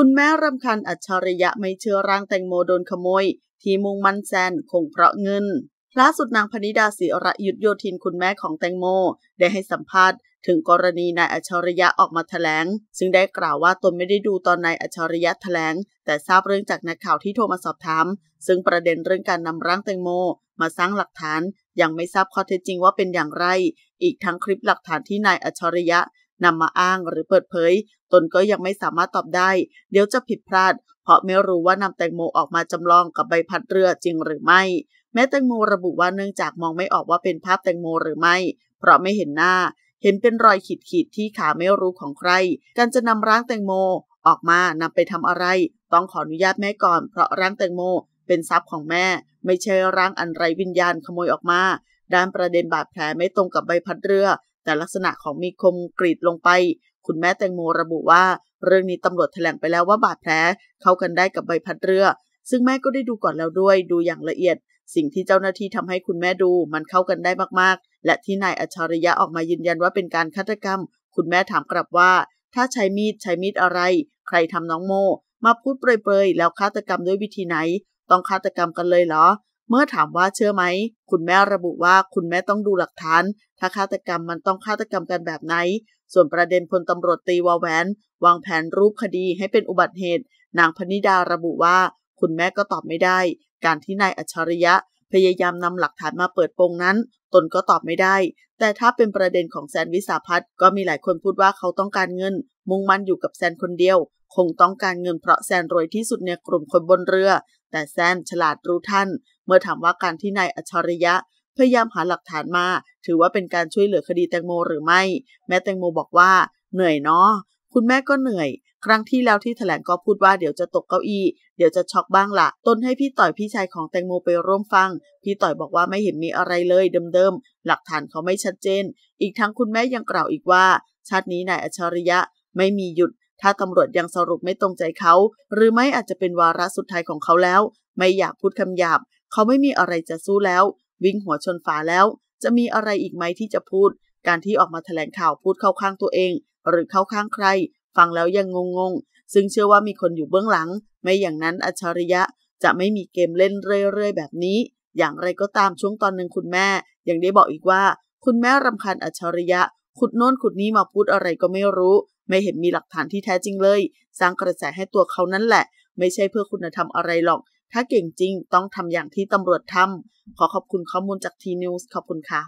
คุณแม่รำคัญอัจฉริยะไม่เชื่อร่างแตงโมโดนขโมยที่มุงมันแซนคงเพราะเงินล่าสุดนางพนิดาศิระยุทธโยธินคุณแม่ของแตงโม ได้ให้สัมภาษณ์ถึงกรณีนายอัจฉริยะออกมาถแถลง ซึ่งได้กล่าวว่าตนไม่ได้ดูตอนนายอัจฉริยะถแถลง แต่ทราบเรื่องจากนักข่าวที่โทรมาสอบถาม ซึ่งประเด็นเรื่องการนำร่างแตงโมมาสร้างหลักฐาน ยังไม่ทราบข้อเท็จจริงว่าเป็นอย่างไร อีกทั้งคลิปหลักฐานที่นายอัจฉริยะนำมาอ้างหรือเปิดเผยตนก็ยังไม่สามารถตอบได้ เดี๋ยวจะผิดพลาด เพราะไม่รู้ว่านำแตงโมออกมาจำลองกับใบพัดเรือจริงหรือไม่ แม้แตงโมระบุว่าเนื่องจากมองไม่ออกว่าเป็นภาพแตงโมหรือไม่ เพราะไม่เห็นหน้า เห็นเป็นรอยขีดขีดที่ขาไม่รู้ของใครการจะนำร่างแตงโมออกมานำไปทำอะไร ต้องขออนุญาตแม่ก่อน เพราะร่างแตงโมเป็นทรัพย์ของแม่ ไม่ใช่ร่างอันไรวิญญาณขโมยออกมา ด้านประเด็นบาดแผลไม่ตรงกับใบพัดเรือแต่ลักษณะของมีคมกรีดลงไป คุณแม่แตงโมระบุว่า เรื่องนี้ตำรวจแถลงไปแล้วว่าบาดแผลเข้ากันได้กับใบพัดเรือ ซึ่งแม่ก็ได้ดูก่อนแล้วด้วย ดูอย่างละเอียด สิ่งที่เจ้าหน้าที่ทำให้คุณแม่ดู มันเข้ากันได้มากๆ และที่นายอัจฉริยะออกมายืนยันว่าเป็นการฆาตกรรม คุณแม่ถามกลับว่า ถ้าใช้มีดใช้มีดอะไร ใครทำน้องโมมาพูดเปรยๆ แล้วฆาตกรรมด้วยวิธีไหน ต้องฆาตกรรมกันเลยเหรอเมื่อถามว่าเชื่อไหม คุณแม่ระบุว่าคุณแม่ต้องดูหลักฐานถ้าฆาตกรรมมันต้องฆาตกรรมกันแบบไหน ส่วนประเด็นพลตำรวจตีวาแวนวางแผนรูปคดีให้เป็นอุบัติเหตุ นางพนิดาระบุว่า คุณแม่ก็ตอบไม่ได้ การที่นายอัจฉริยะพยายามนำหลักฐานมาเปิดโปงนั้น ตนก็ตอบไม่ได้ แต่ถ้าเป็นประเด็นของแซนวิสาพัฒน์ก็มีหลายคนพูดว่าเขาต้องการเงิน มุ่งมั่นอยู่กับแซนคนเดียว คงต้องการเงินเพราะแซนรวยที่สุดในกลุ่มคนบนเรือแต่แซนฉลาดรู้ท่าน เมื่อถามว่าการที่นายอัจฉริยะพยายามหาหลักฐานมา ถือว่าเป็นการช่วยเหลือคดีแตงโมหรือไม่แม่แตงโมบอกว่าเหนื่อยเนาะคุณแม่ก็เหนื่อย ครั้งที่แล้วที่แถลงก็พูดว่าเดี๋ยวจะตกเก้าอี้เดี๋ยวจะช็อกบ้างละ่ะ ต้นให้พี่ต่อยพี่ชายของแตงโมไปร่วมฟัง พี่ต่อยบอกว่าไม่เห็นมีอะไรเลยเดิม ๆหลักฐานเขาไม่ชัดเจนอีกทั้งคุณแม่ยังกล่าวอีกว่าชาตินี้นายอัจฉริยะไม่มีหยุดถ้าตำรวจยังสรุปไม่ตรงใจเขาหรือไม่อาจจะเป็นวาระสุดท้ายของเขาแล้วไม่อยากพูดคำหยาบเขาไม่มีอะไรจะสู้แล้ว วิ่งหัวชนฝาแล้วจะมีอะไรอีกไหมที่จะพูด การที่ออกมาแถลงข่าวพูดเข้าข้างตัวเอง หรือเข้าข้างใคร ฟังแล้วยังงงๆ ซึ่งเชื่อว่ามีคนอยู่เบื้องหลัง ไม่อย่างนั้นอัจฉริยะจะไม่มีเกมเล่นเรื่อยๆแบบนี้ อย่างไรก็ตามช่วงตอนหนึ่งคุณแม่ยังได้บอกอีกว่า คุณแม่รำคาญอัจฉริยะขุดโน้นขุดนี้มาพูดอะไรก็ไม่รู้ไม่เห็นมีหลักฐานที่แท้จริงเลย สร้างกระแสให้ตัวเขานั่นแหละ ไม่ใช่เพื่อคุณธรรมอะไรหรอก ถ้าเก่งจริง ต้องทำอย่างที่ตำรวจทำขอขอบคุณข้อมูลจากทีนิวส์ขอบคุณค่ะ